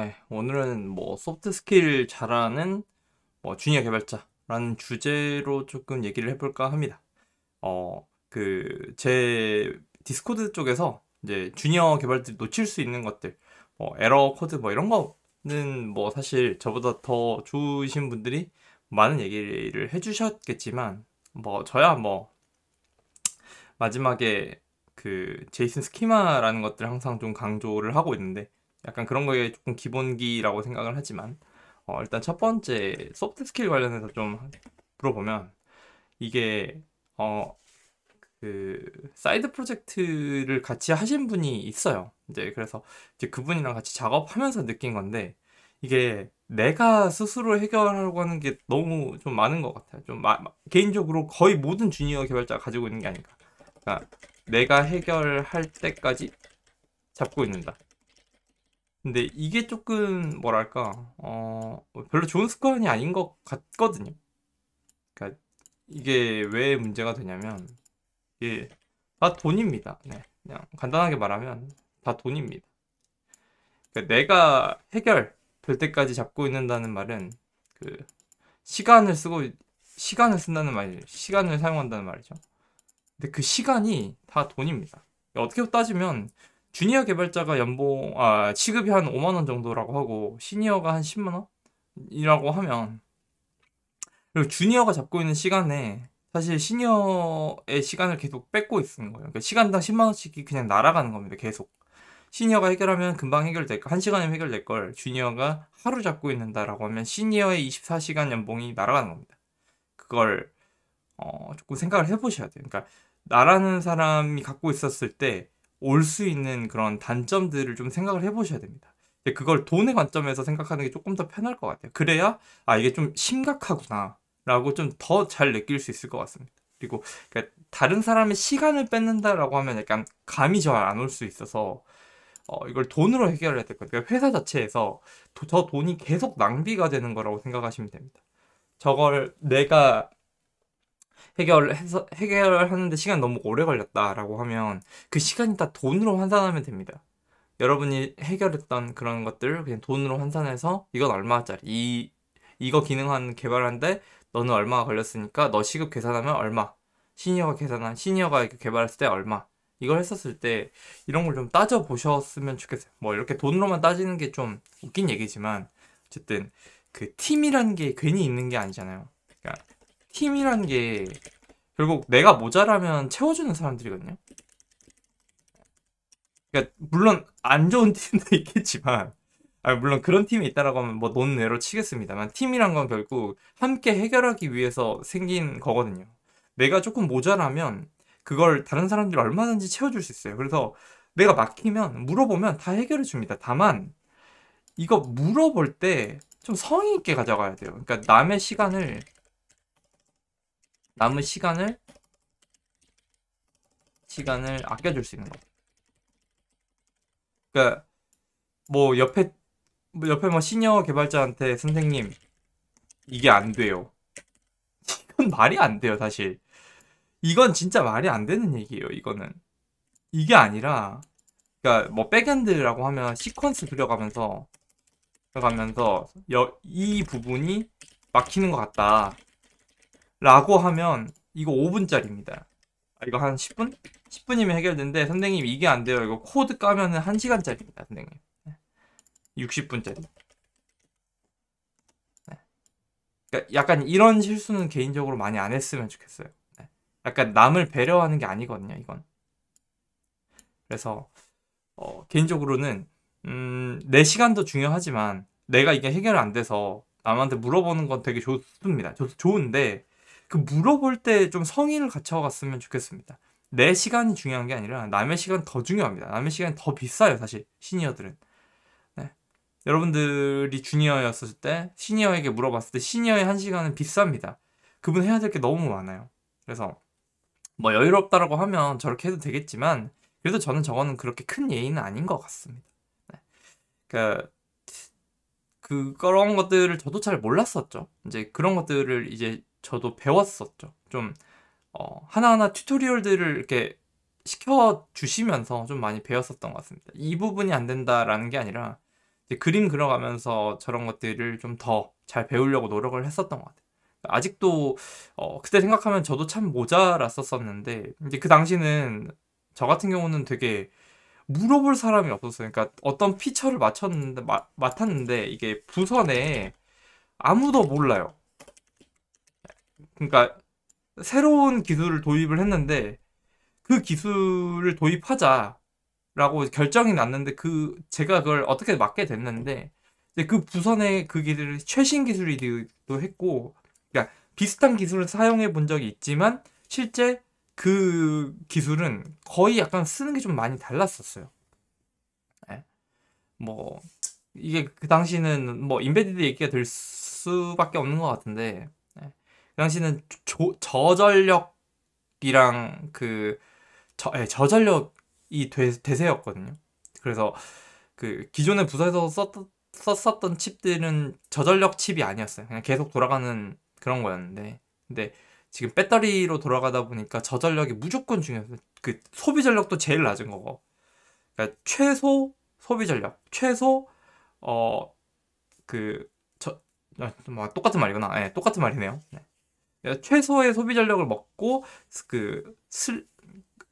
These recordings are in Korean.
네, 오늘은 뭐 소프트 스킬 잘하는 뭐 주니어 개발자라는 주제로 조금 얘기를 해볼까 합니다. 어, 그 제 디스코드 쪽에서 이제 주니어 개발들이 놓칠 수 있는 것들, 뭐 에러 코드 뭐 이런 거는 뭐 사실 저보다 더 좋으신 분들이 많은 얘기를 해주셨겠지만 뭐 저야 뭐 마지막에 그 제이슨 스키마라는 것들 항상 좀 강조를 하고 있는데 약간 그런 거에 조금 기본기라고 생각을 하지만 어, 일단 첫 번째 소프트 스킬 관련해서 좀 물어보면 이게 어, 그 사이드 프로젝트를 같이 하신 분이 있어요. 이제 그래서 이제 그분이랑 같이 작업하면서 느낀 건데 이게 내가 스스로 해결하려고 하는 게 너무 좀 많은 것 같아요. 좀 마, 개인적으로 거의 모든 주니어 개발자가 가지고 있는 게 아닌가. 그러니까 내가 해결할 때까지 잡고 있는다. 근데 이게 조금 뭐랄까 어 뭐 별로 좋은 습관이 아닌 것 같거든요. 그러니까 이게 왜 문제가 되냐면 이게 다 돈입니다. 네, 그냥 간단하게 말하면 다 돈입니다. 그러니까 내가 해결 될 때까지 잡고 있는다는 말은 그 시간을 쓰고 시간을 쓴다는 말이죠. 시간을 사용한다는 말이죠. 근데 그 시간이 다 돈입니다. 어떻게 따지면 주니어 개발자가 연봉 아 시급이 한 5만 원 정도라고 하고 시니어가 한 10만 원이라고 하면 그리고 주니어가 잡고 있는 시간에 사실 시니어의 시간을 계속 뺏고 있는 거예요. 그러니까 시간당 10만 원씩이 그냥 날아가는 겁니다. 계속. 시니어가 해결하면 금방 해결될 걸, 한 시간이면 해결될 걸, 주니어가 하루 잡고 있는다라고 하면 시니어의 24시간 연봉이 날아가는 겁니다. 그걸, 어, 조금 생각을 해보셔야 돼요. 그러니까, 나라는 사람이 갖고 있었을 때, 올수 있는 그런 단점들을 좀 생각을 해보셔야 됩니다. 그걸 돈의 관점에서 생각하는 게 조금 더 편할 것 같아요. 그래야 아 이게 좀 심각하구나라고 좀 더 잘 느낄 수 있을 것 같습니다. 그리고 그러니까 다른 사람의 시간을 뺏는다라고 하면 약간 감이 잘 안 올 수 있어서 어, 이걸 돈으로 해결해야 될 거예요. 그러니까 회사 자체에서 도, 저 돈이 계속 낭비가 되는 거라고 생각하시면 됩니다. 저걸 내가 해결해서 해결하는데 시간 너무 오래 걸렸다라고 하면 그 시간이 다 돈으로 환산하면 됩니다. 여러분이 해결했던 그런 것들 그냥 돈으로 환산해서 이건 얼마짜리 이 이거 기능한 개발하는데 너는 얼마가 걸렸으니까 너 시급 계산하면 얼마 시니어가 계산한 시니어가 개발했을 때 얼마 이걸 했었을 때 이런 걸 좀 따져 보셨으면 좋겠어요. 뭐 이렇게 돈으로만 따지는 게 좀 웃긴 얘기지만 어쨌든 그 팀이란 게 괜히 있는 게 아니잖아요. 그러니까 팀이란 게 결국 내가 모자라면 채워주는 사람들이거든요. 그러니까 물론 안 좋은 팀도 있겠지만 아, 물론 그런 팀이 있다라고 하면 뭐 논외로 치겠습니다만 팀이란 건 결국 함께 해결하기 위해서 생긴 거거든요. 내가 조금 모자라면 그걸 다른 사람들이 얼마든지 채워줄 수 있어요. 그래서 내가 막히면 물어보면 다 해결해 줍니다. 다만 이거 물어볼 때 좀 성의 있게 가져가야 돼요. 그러니까 남의 시간을 남은 시간을 시간을 아껴줄 수 있는 거. 그러니까 뭐 옆에 뭐 옆에 뭐시니 개발자한테 선생님 이게 안 돼요. 이건 말이 안 돼요, 사실. 이건 진짜 말이 안 되는 얘기예요, 이거는. 이게 아니라 그러니까 뭐 백엔드라고 하면 시퀀스 들어가면서 들어가면서 이 부분이 막히는 것 같다. 라고 하면 이거 5분짜리입니다. 아, 이거 한 10분? 10분이면 해결되는데 선생님 이게 안 돼요. 이거 코드 까면은 1시간짜리입니다. 선생님. 60분짜리. 네. 네. 그러니까 약간 이런 실수는 개인적으로 많이 안 했으면 좋겠어요. 네. 약간 남을 배려하는 게 아니거든요. 이건. 그래서 어, 개인적으로는 음, 내 시간도 중요하지만 내가 이게 해결 안 돼서 남한테 물어보는 건 되게 좋습니다. 좋, 좋은데 그 물어볼 때 좀 성의를 갖춰갔으면 좋겠습니다. 내 시간이 중요한 게 아니라 남의 시간 더 중요합니다. 남의 시간이 더 비싸요, 사실 시니어들은. 네. 여러분들이 주니어였을 때 시니어에게 물어봤을 때 시니어의 한 시간은 비쌉니다. 그분 해야 될 게 너무 많아요. 그래서 뭐 여유롭다라고 하면 저렇게 해도 되겠지만 그래도 저는 저거는 그렇게 큰 예의는 아닌 것 같습니다. 네. 그니까그 그런 것들을 저도 잘 몰랐었죠. 이제 그런 것들을 이제 저도 배웠었죠. 좀 어, 하나하나 튜토리얼들을 이렇게 시켜 주시면서 좀 많이 배웠었던 것 같습니다. 이 부분이 안 된다라는 게 아니라 그림 그려가면서 저런 것들을 좀 더 잘 배우려고 노력을 했었던 것 같아요. 그러니까 아직도 어, 그때 생각하면 저도 참 모자랐었었는데 이제 그 당시는 저 같은 경우는 되게 물어볼 사람이 없었어요. 그러니까 어떤 피처를 맞췄는데 마, 맡았는데 이게 부선에 아무도 몰라요. 그러니까 새로운 기술을 도입을 했는데 그 기술을 도입하자라고 결정이 났는데 그 제가 그걸 어떻게 맡게 됐는데 그 부선에 그 기술을 최신 기술이기도 했고 그러니까 비슷한 기술을 사용해 본 적이 있지만 실제 그 기술은 거의 약간 쓰는 게 좀 많이 달랐었어요. 네. 뭐 이게 그 당시는 뭐 인베디드 얘기가 될 수밖에 없는 것 같은데 그 당시는 조, 저전력이랑 그 저, 예, 저전력이 되, 대세였거든요. 그래서 그기존에 부서에서 썼, 썼었던 칩들은 저전력 칩이 아니었어요. 그냥 계속 돌아가는 그런 거였는데 근데 지금 배터리로 돌아가다 보니까 저전력이 무조건 중요해요. 그 소비 전력도 제일 낮은 거고. 그러니까 최소 소비 전력, 최소 어 그 저 뭐 아, 아, 똑같은 말이구나. 예, 네, 똑같은 말이네요. 네. 최소의 소비 전력을 먹고 그 슬,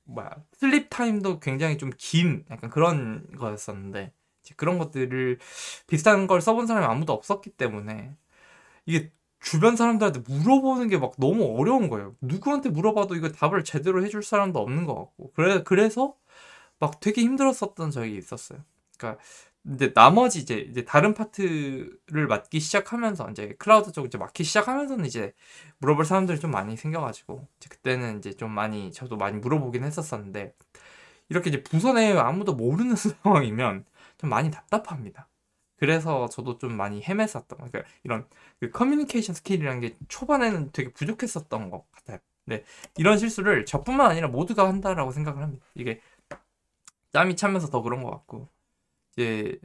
뭐야 슬립 타임도 굉장히 좀 긴 약간 그런 거였었는데 그런 것들을 비슷한 걸 써본 사람이 아무도 없었기 때문에 이게 주변 사람들한테 물어보는 게 막 너무 어려운 거예요. 누구한테 물어봐도 이거 답을 제대로 해줄 사람도 없는 것 같고 그래 그래서 막 되게 힘들었었던 적이 있었어요. 그러니까 이제 나머지 이제, 이제 다른 파트를 맡기 시작하면서 이제 클라우드 쪽 이제 맡기 시작하면서는 이제 물어볼 사람들이 좀 많이 생겨가지고 이제 그때는 이제 좀 많이 저도 많이 물어보긴 했었었는데 이렇게 이제 부서 내에 아무도 모르는 상황이면 좀 많이 답답합니다. 그래서 저도 좀 많이 헤맸었던 그러니까 이런 그 커뮤니케이션 스킬이라는 게 초반에는 되게 부족했었던 것 같아요. 네, 이런 실수를 저뿐만 아니라 모두가 한다라고 생각을 합니다. 이게 땀이 차면서 더 그런 것 같고 이제,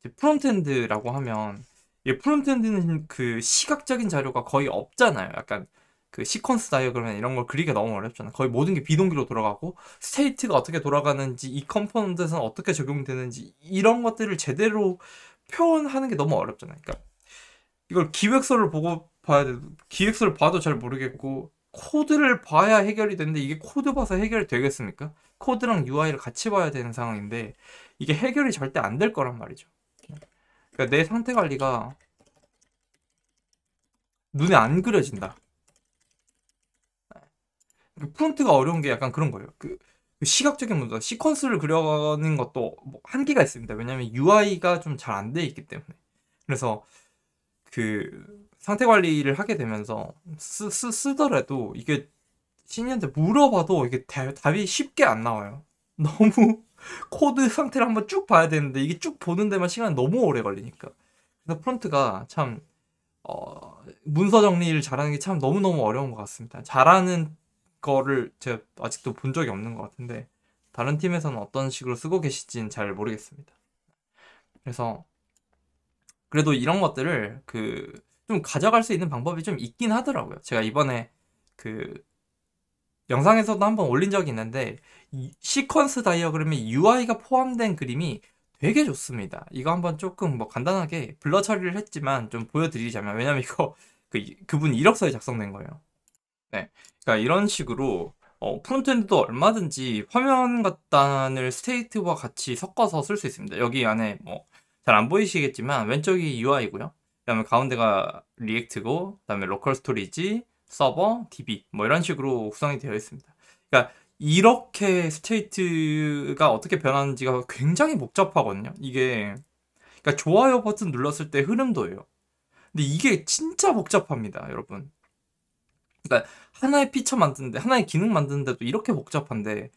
이제 프론트엔드라고 하면 이 프론트엔드는 그 시각적인 자료가 거의 없잖아요. 약간 그 시퀀스 다이어그램 이런 걸 그리기가 너무 어렵잖아요. 거의 모든 게 비동기로 돌아가고 스테이트가 어떻게 돌아가는지 이 컴포넌트에서는 어떻게 적용되는지 이런 것들을 제대로 표현하는 게 너무 어렵잖아요. 그러니까 이걸 기획서를 보고 봐야 돼. 기획서를 봐도 잘 모르겠고 코드를 봐야 해결이 되는데 이게 코드 봐서 해결이 되겠습니까? 코드랑 UI를 같이 봐야 되는 상황인데 이게 해결이 절대 안 될 거란 말이죠. 그러니까 내 상태 관리가 눈에 안 그려진다. 그러니까 프론트가 어려운 게 약간 그런 거예요. 그, 그 시각적인 문제, 시퀀스를 그려는 것도 뭐 한계가 있습니다. 왜냐하면 UI가 좀 잘 안 돼 있기 때문에. 그래서 그 상태 관리를 하게 되면서 쓰, 쓰, 쓰더라도 이게 신인한테 물어봐도 이게 답이 쉽게 안 나와요. 너무 코드 상태를 한번 쭉 봐야 되는데 이게 쭉 보는 데만 시간이 너무 오래 걸리니까 그래서 프론트가 참 어, 문서 정리를 잘하는 게 참 너무너무 어려운 것 같습니다 잘하는 거를 제가 아직도 본 적이 없는 것 같은데 다른 팀에서는 어떤 식으로 쓰고 계실지는잘 모르겠습니다 그래서 그래도 이런 것들을 그 좀 가져갈 수 있는 방법이 좀 있긴 하더라고요 제가 이번에 그 영상에서도 한번 올린 적이 있는데 시퀀스 다이어그램에 UI가 포함된 그림이 되게 좋습니다. 이거 한번 조금 뭐 간단하게 블러 처리를 했지만 좀 보여드리자면 왜냐면 이거 그, 그분 이력서에 작성된 거예요. 네, 그러니까 이런 식으로 어, 프론트엔드도 얼마든지 화면 같단을 스테이트와 같이 섞어서 쓸 수 있습니다. 여기 안에 뭐 잘 안 보이시겠지만 왼쪽이 UI고요. 그다음에 가운데가 리액트고, 그다음에 로컬 스토리지, 서버, DB 뭐 이런 식으로 구성이 되어 있습니다. 그러니까 이렇게 스테이트가 어떻게 변하는지가 굉장히 복잡하거든요. 이게 그러니까 좋아요 버튼 눌렀을 때 흐름도예요. 근데 이게 진짜 복잡합니다, 여러분. 그러니까 하나의 피처 만드는데 하나의 기능 만드는데도 이렇게 복잡한데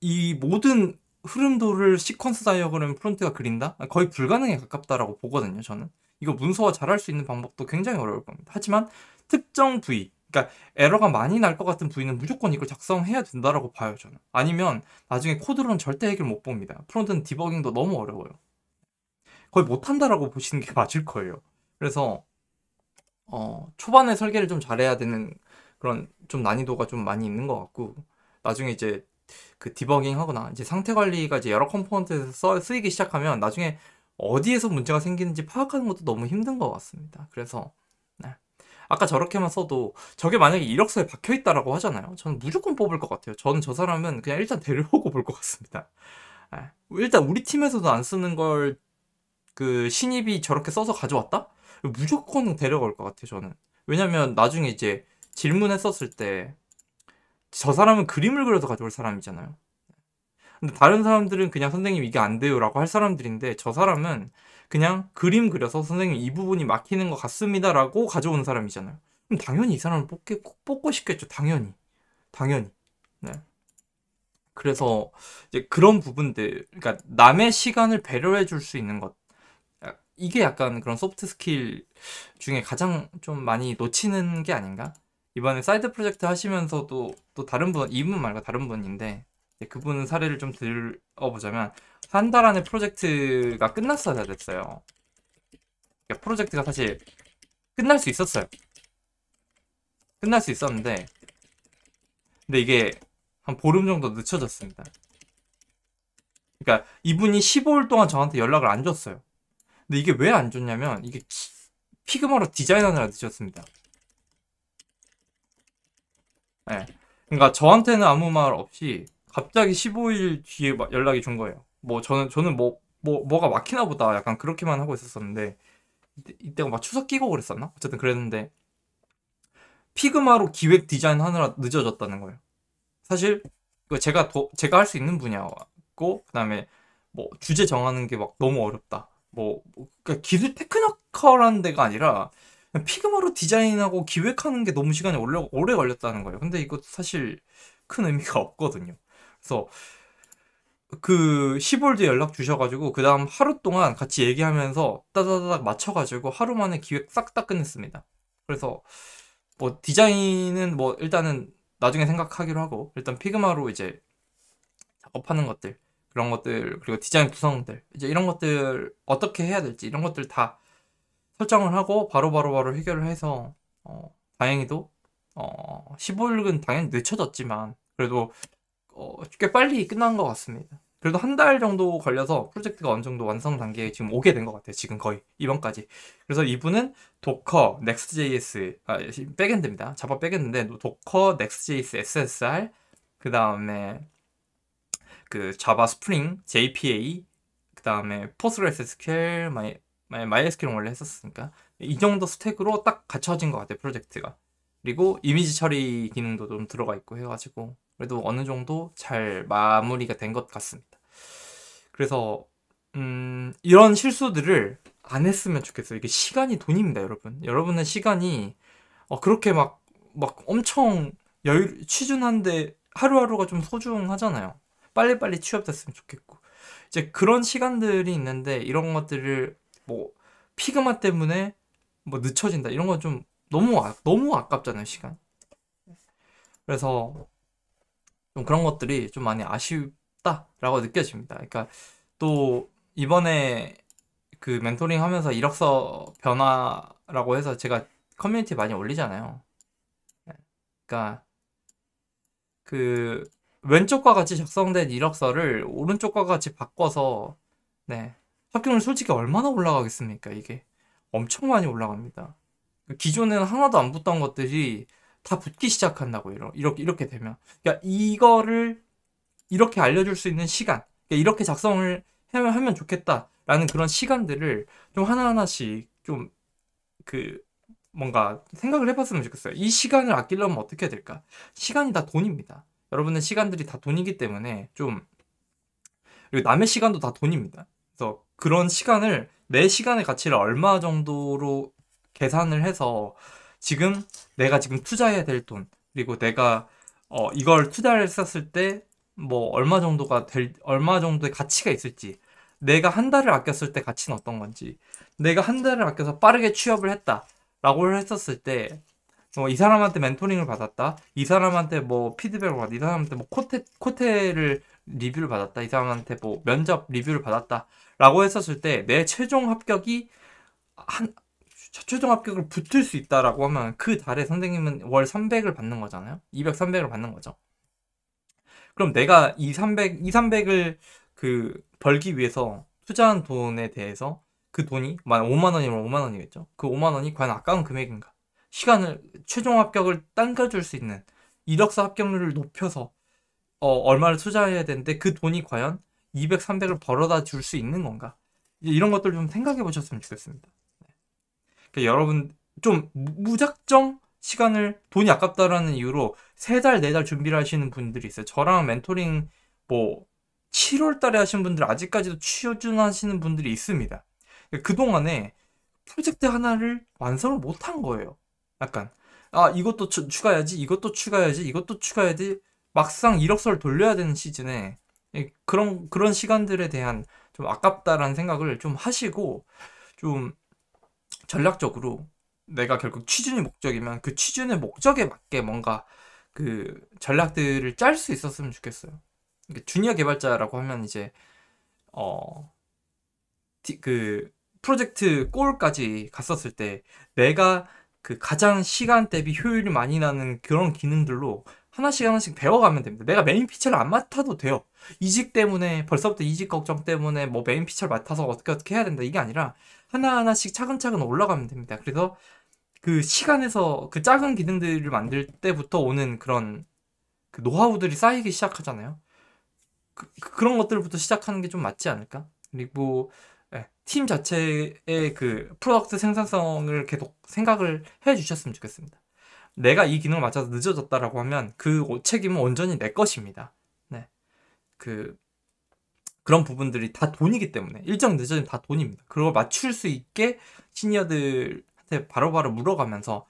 이 모든 흐름도를 시퀀스 다이어그램 프론트가 그린다? 거의 불가능에 가깝다라고 보거든요, 저는. 이거 문서화 잘할 수 있는 방법도 굉장히 어려울 겁니다. 하지만 특정 부위, 그러니까 에러가 많이 날 것 같은 부위는 무조건 이걸 작성해야 된다라고 봐요 저는 아니면 나중에 코드로는 절대 해결 못 봅니다 프론트는 디버깅도 너무 어려워요 거의 못한다라고 보시는 게 맞을 거예요 그래서 어, 초반에 설계를 좀 잘해야 되는 그런 좀 난이도가 좀 많이 있는 것 같고 나중에 이제 그 디버깅 하거나 이제 상태 관리가 이제 여러 컴포넌트에서 써, 쓰이기 시작하면 나중에 어디에서 문제가 생기는지 파악하는 것도 너무 힘든 것 같습니다 그래서 아까 저렇게만 써도 저게 만약에 이력서에 박혀 있다라고 하잖아요. 저는 무조건 뽑을 것 같아요. 저는 저 사람은 그냥 일단 데려오고 볼 것 같습니다. 예. 일단 우리 팀에서도 안 쓰는 걸 그 신입이 저렇게 써서 가져왔다? 무조건 데려갈 것 같아요. 저는 왜냐면 나중에 이제 질문했었을 때 저 사람은 그림을 그려서 가져올 사람이잖아요. 근데 다른 사람들은 그냥 선생님 이게 안 돼요라고 할 사람들인데 저 사람은 그냥 그림 그려서 선생님 이 부분이 막히는 것 같습니다라고 가져온 사람이잖아요. 그럼 당연히 이 사람을 뽑기, 뽑고 싶겠죠. 당연히. 당연히. 네. 그래서 이제 그런 부분들, 그러니까 남의 시간을 배려해 줄 수 있는 것. 아, 이게 약간 그런 소프트 스킬 중에 가장 좀 많이 놓치는 게 아닌가? 이번에 사이드 프로젝트 하시면서도 또 다른 분, 이분 말고 다른 분인데 그분 사례를 좀 들어보자면 한달 안에 프로젝트가 끝났어야 됐어요. 그러니까 프로젝트가 사실 끝날 수 있었어요. 끝날 수 있었는데 근데 이게 한 보름 정도 늦춰졌습니다. 그러니까 이분이 15일 동안 저한테 연락을 안 줬어요. 근데 이게 왜 안 줬냐면 이게 피그마로 디자인하느라 늦었습니다. 예. 네. 그러니까 저한테는 아무 말 없이 갑자기 15일 뒤에 연락이 준 거예요. 뭐 저는 저는 뭐, 뭐 뭐가 막히나 보다 약간 그렇게만 하고 있었었는데 이때, 이 가막 추석 끼고 그랬었나? 어쨌든 그랬는데 피그마로 기획 디자인 하느라 늦어졌다는 거예요. 사실 제가 도, 제가 할 수 있는 분야고 그다음에 뭐 주제 정하는 게 막 너무 어렵다. 뭐, 뭐 그러니까 기술 테크니컬한 데가 아니라 피그마로 디자인하고 기획하는 게 너무 시간이 오래, 오래 걸렸다는 거예요. 근데 이거 사실 큰 의미가 없거든요. 그래서 그 시볼드 연락 주셔가지고 그 다음 하루 동안 같이 얘기하면서 따다다닥 맞춰가지고 하루 만에 기획 싹 다 끝냈습니다. 그래서 뭐 디자인은 뭐 일단은 나중에 생각하기로 하고 일단 피그마로 이제 작업하는 것들 그런 것들 그리고 디자인 구성들 이제 이런 것들 어떻게 해야 될지 이런 것들 다 설정을 하고 바로바로바로 바로 바로 해결을 해서 어, 다행히도 어, 1 5일 당연히 늦춰졌지만 그래도 어, 꽤 빨리 끝난 것 같습니다. 그래도 한 달 정도 걸려서 프로젝트가 어느 정도 완성 단계에 지금 오게 된 것 같아요. 지금 거의 이번까지. 그래서 이분은 도커, 넥스트 아, 뭐 j s 아, 백엔드입니다. 자바 백엔드인데 도커, 넥스트 j s SSR, 그 다음에 그 자바 스프링, JPA, 그 다음에 PostgreSQL, 마이, MySQL은 원래 했었으니까 이 정도 스택으로 딱 갖춰진 것 같아요. 프로젝트가. 그리고 이미지 처리 기능도 좀 들어가 있고 해가지고 그래도 어느 정도 잘 마무리가 된 것 같습니다. 그래서 음, 이런 실수들을 안 했으면 좋겠어요. 이게 시간이 돈입니다, 여러분. 여러분의 시간이 어, 그렇게 막, 막 엄청 여유, 취준한데 하루하루가 좀 소중하잖아요. 빨리빨리 취업됐으면 좋겠고. 이제 그런 시간들이 있는데 이런 것들을 뭐 피그마 때문에 뭐 늦춰진다 이런 건 좀 너무 아, 너무 아깝잖아요 시간. 그래서 좀 그런 것들이 좀 많이 아쉽다라고 느껴집니다. 그러니까 또 이번에 그 멘토링 하면서 이력서 변화라고 해서 제가 커뮤니티 많이 올리잖아요. 네. 그러니까 그 왼쪽과 같이 작성된 이력서를 오른쪽과 같이 바꿔서 네 합격률 솔직히 얼마나 올라가겠습니까 이게 엄청 많이 올라갑니다 기존에는 하나도 안 붙던 것들이 다 붙기 시작한다고 이렇게 이렇게 되면 그러니까 이거를 이렇게 알려줄 수 있는 시간 그러니까 이렇게 작성을 하면, 하면 좋겠다라는 그런 시간들을 좀 하나하나씩 좀 그 뭔가 생각을 해봤으면 좋겠어요 이 시간을 아끼려면 어떻게 해야 될까 시간이 다 돈입니다 여러분의 시간들이 다 돈이기 때문에 좀 그리고 남의 시간도 다 돈입니다 그래서 그런 시간을 내 시간의 가치를 얼마 정도로 계산을 해서 지금 내가 지금 투자해야 될 돈, 그리고 내가 어, 이걸 투자를 했었을때 뭐 얼마 정도가 될 얼마 정도의 가치가 있을지 내가 한 달을 아꼈을 때 가치는 어떤 건지 내가 한 달을 아껴서 빠르게 취업을 했다라고 했었을 때 어, 이 사람한테 멘토링을 받았다 이 사람한테 뭐 피드백을 받았다 이 사람한테 뭐 코테 코테를 리뷰를 받았다 이 사람한테 뭐 면접 리뷰를 받았다라고 했었을 때 내 최종 합격이 한 최종 합격을 붙을 수 있다라고 하면 그 달에 선생님은 월 300을 받는 거잖아요. 200, 300을 받는 거죠. 그럼 내가 이 300, 이 300을 그 벌기 위해서 투자한 돈에 대해서 그 돈이 만 5만 원이면 5만 원이겠죠. 그 5만 원이 과연 아까운 금액인가? 시간을 최종 합격을 당겨줄 수 있는 이력서 합격률을 높여서 어, 얼마를 투자해야 되는데 그 돈이 과연 200, 300을 벌어다 줄 수 있는 건가? 이런 것들 좀 생각해 보셨으면 좋겠습니다. 그러니까 여러분 좀 무작정 시간을 돈이 아깝다라는 이유로 세 달, 네 달 준비를 하시는 분들이 있어요. 저랑 멘토링 뭐 7월 달에 하신 분들 아직까지도 취준하시는 분들이 있습니다. 그 그동안에 프로젝트 하나를 완성을 못 한 거예요. 약간 아 이것도 추, 추가해야지 이것도 추가해야지 이것도 추가해야지 막상 이력서를 돌려야 되는 시즌에 예, 그런 그런 시간들에 대한 좀 아깝다라는 생각을 좀 하시고 좀 전략적으로 내가 결국 취준이 목적이면 그 취준의 목적에 맞게 뭔가 그 전략들을 짤 수 있었으면 좋겠어요. 그러니까 주니어 개발자라고 하면 이제 어 그 프로젝트 골까지 갔었을 때 내가 그 가장 시간 대비 효율이 많이 나는 그런 기능들로 하나씩 하나씩 배워가면 됩니다. 내가 메인 피처를 안 맡아도 돼요. 이직 때문에 벌써부터 이직 걱정 때문에 뭐 메인 피처를 맡아서 어떻게 어떻게 해야 된다 이게 아니라 하나하나씩 차근차근 올라가면 됩니다. 그래서 그 시간에서 그 작은 기능들을 만들 때부터 오는 그런 그 노하우들이 쌓이기 시작하잖아요. 그, 그 런 것들부터 시작하는 게 좀 맞지 않을까? 그리고 네, 팀 자체의 그 프로덕트 생산성을 계속 생각을 해 주셨으면 좋겠습니다. 내가 이 기능을 맞춰서 늦어졌다라고 하면 그 책임은 온전히 내 것입니다. 네. 그 그런 부분들이 다 돈이기 때문에 일정 늦어지면 다 돈입니다. 그걸 맞출 수 있게 시니어들한테 바로바로 물어가면서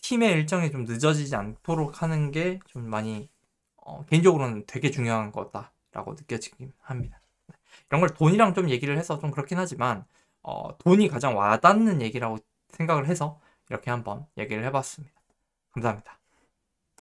팀의 일정이 좀 늦어지지 않도록 하는 게 좀 많이 어, 개인적으로는 되게 중요한 거다라고 느껴지긴 합니다. 네. 이런 걸 돈이랑 좀 얘기를 해서 좀 그렇긴 하지만 어, 돈이 가장 와닿는 얘기라고 생각을 해서 이렇게 한번 얘기를 해봤습니다. 감사합니다.